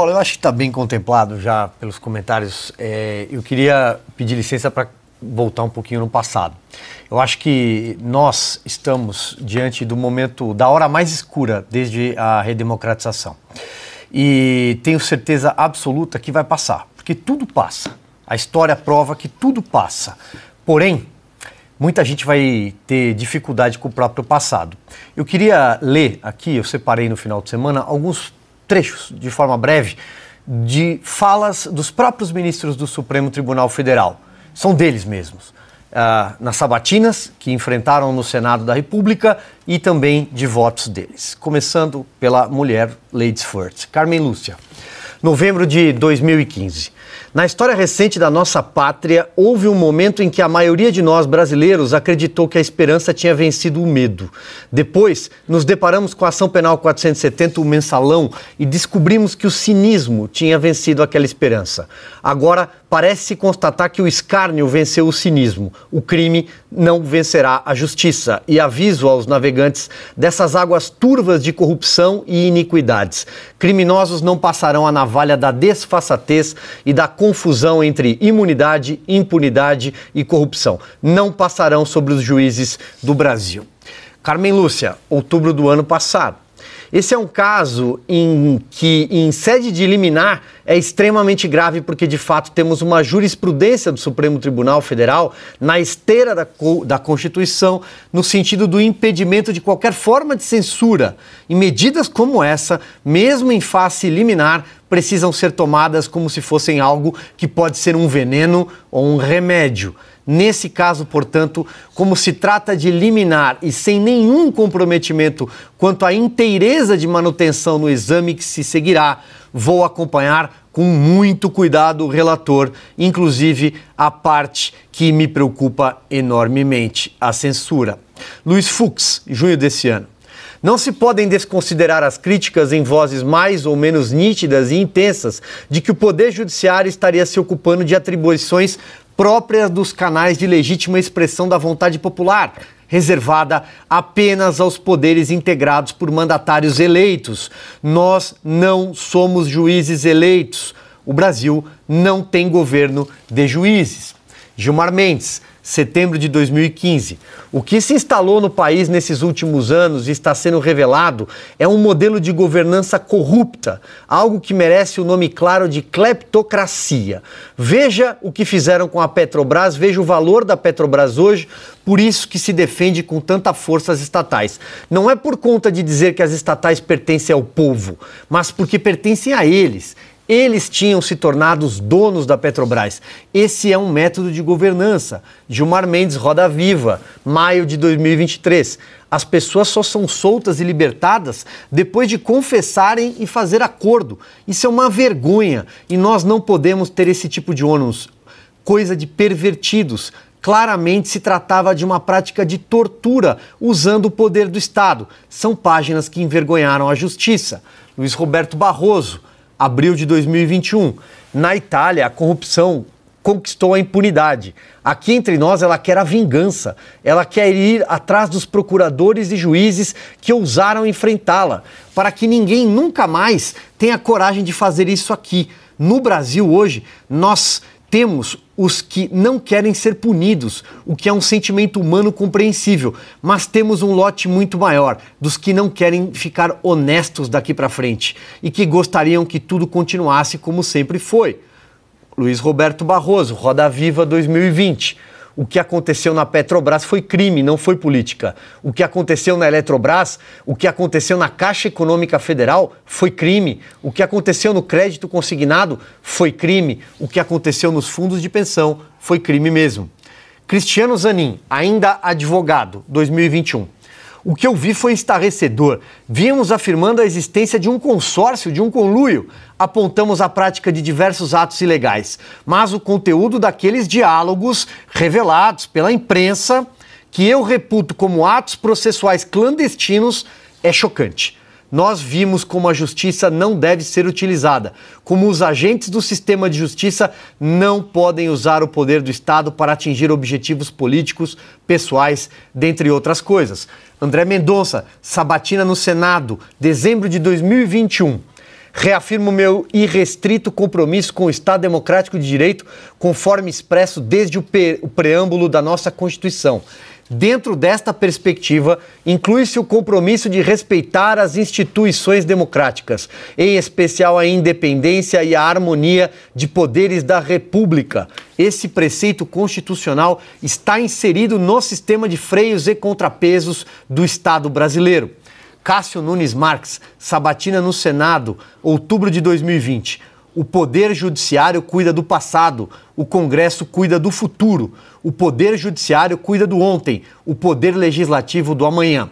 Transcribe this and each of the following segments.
Paulo, eu acho que está bem contemplado já pelos comentários. É, eu queria pedir licença para voltar um pouquinho no passado. Eu acho que nós estamos diante do momento, da hora mais escura desde a redemocratização. E tenho certeza absoluta que vai passar, porque tudo passa. A história prova que tudo passa. Porém, muita gente vai ter dificuldade com o próprio passado. Eu queria ler aqui, eu separei no final de semana, alguns trechos, de forma breve, de falas dos próprios ministros do Supremo Tribunal Federal. São deles mesmos. Uh, nas sabatinas que enfrentaram no Senado da República e também de votos deles. Começando pela mulher Ladies First, Carmen Lúcia. Novembro de 2015. Na história recente da nossa pátria, houve um momento em que a maioria de nós brasileiros acreditou que a esperança tinha vencido o medo. Depois, nos deparamos com a Ação Penal 470, o mensalão, e descobrimos que o cinismo tinha vencido aquela esperança. Agora, parece constatar que o escárnio venceu o cinismo. O crime não vencerá a justiça. E aviso aos navegantes dessas águas turvas de corrupção e iniquidades. Criminosos não passarão a navalha da desfaçatez e da confusão entre imunidade, impunidade e corrupção. Não passarão sobre os juízes do Brasil. Carmen Lúcia, outubro do ano passado esse é um caso em que, em sede de liminar, é extremamente grave porque, de fato, temos uma jurisprudência do Supremo Tribunal Federal na esteira da, da Constituição, no sentido do impedimento de qualquer forma de censura. E medidas como essa, mesmo em face liminar, precisam ser tomadas como se fossem algo que pode ser um veneno ou um remédio. Nesse caso, portanto, como se trata de liminar e sem nenhum comprometimento quanto à inteireza de manutenção no exame que se seguirá, vou acompanhar com muito cuidado o relator, inclusive a parte que me preocupa enormemente, a censura. Luiz Fux, junho desse ano. Não se podem desconsiderar as críticas em vozes mais ou menos nítidas e intensas de que o Poder Judiciário estaria se ocupando de atribuições próprias dos canais de legítima expressão da vontade popular, reservada apenas aos poderes integrados por mandatários eleitos. Nós não somos juízes eleitos. O Brasil não tem governo de juízes. Gilmar Mendes, setembro de 2015. O que se instalou no país nesses últimos anos e está sendo revelado é um modelo de governança corrupta, algo que merece o nome claro de cleptocracia. Veja o que fizeram com a Petrobras, veja o valor da Petrobras hoje, por isso que se defende com tanta força as estatais. Não é por conta de dizer que as estatais pertencem ao povo, mas porque pertencem a eles. Eles tinham se tornado os donos da Petrobras. Esse é um método de governança. Gilmar Mendes, Roda Viva, maio de 2023. As pessoas só são soltas e libertadas depois de confessarem e fazer acordo. Isso é uma vergonha e nós não podemos ter esse tipo de ônus. Coisa de pervertidos. Claramente se tratava de uma prática de tortura usando o poder do Estado. São páginas que envergonharam a justiça. Luiz Roberto Barroso, abril de 2021. Na Itália, a corrupção conquistou a impunidade. Aqui entre nós, ela quer a vingança. Ela quer ir atrás dos procuradores e juízes que ousaram enfrentá-la, para que ninguém nunca mais tenha coragem de fazer isso aqui. No Brasil hoje, nós temos os que não querem ser punidos, o que é um sentimento humano compreensível, mas temos um lote muito maior dos que não querem ficar honestos daqui para frente e que gostariam que tudo continuasse como sempre foi. Luiz Roberto Barroso, Roda Viva 2020. O que aconteceu na Petrobras foi crime, não foi política. O que aconteceu na Eletrobras, o que aconteceu na Caixa Econômica Federal foi crime. O que aconteceu no crédito consignado foi crime. O que aconteceu nos fundos de pensão foi crime mesmo. Cristiano Zanin, ainda advogado, 2021. O que eu vi foi estarrecedor. Víamos afirmando a existência de um consórcio, de um conluio. Apontamos a prática de diversos atos ilegais. Mas o conteúdo daqueles diálogos revelados pela imprensa, que eu reputo como atos processuais clandestinos, é chocante. Nós vimos como a justiça não deve ser utilizada, como os agentes do sistema de justiça não podem usar o poder do Estado para atingir objetivos políticos, pessoais, dentre outras coisas. André Mendonça, sabatina no Senado, dezembro de 2021. Reafirmo meu irrestrito compromisso com o Estado Democrático de Direito, conforme expresso desde o, pre o preâmbulo da nossa Constituição. Dentro desta perspectiva, inclui-se o compromisso de respeitar as instituições democráticas, em especial a independência e a harmonia de poderes da República. Esse preceito constitucional está inserido no sistema de freios e contrapesos do Estado brasileiro. Cássio Nunes Marques, sabatina no Senado, outubro de 2020. O Poder Judiciário cuida do passado, o Congresso cuida do futuro, o Poder Judiciário cuida do ontem, o Poder Legislativo do amanhã.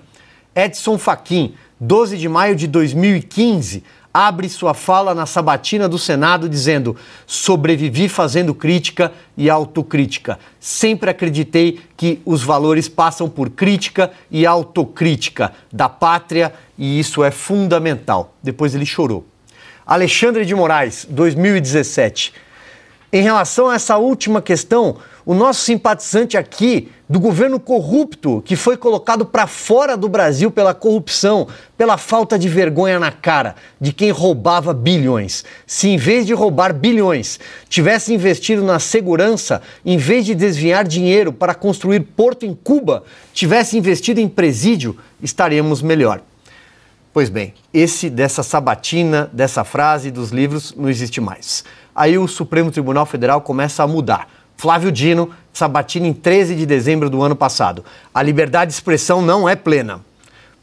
Edson Fachin, 12 de maio de 2015, abre sua fala na sabatina do Senado dizendo: "Sobrevivi fazendo crítica e autocrítica. Sempre acreditei que os valores passam por crítica e autocrítica da pátria e isso é fundamental." Depois ele chorou. Alexandre de Moraes, 2017. Em relação a essa última questão, o nosso simpatizante aqui do governo corrupto que foi colocado para fora do Brasil pela corrupção, pela falta de vergonha na cara de quem roubava bilhões. Se em vez de roubar bilhões, tivesse investido na segurança, em vez de desviar dinheiro para construir porto em Cuba, tivesse investido em presídio, estaríamos melhor. Pois bem, esse dessa sabatina, dessa frase dos livros não existe mais. Aí o Supremo Tribunal Federal começa a mudar. Flávio Dino, sabatina em 13 de dezembro do ano passado. A liberdade de expressão não é plena.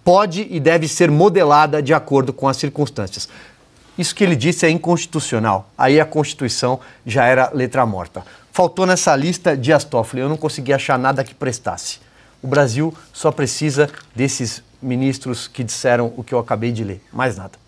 Pode e deve ser modelada de acordo com as circunstâncias. Isso que ele disse é inconstitucional. Aí a Constituição já era letra morta. Faltou nessa lista Dias Toffoli. Eu não consegui achar nada que prestasse. O Brasil só precisa desses ministros que disseram o que eu acabei de ler. Mais nada.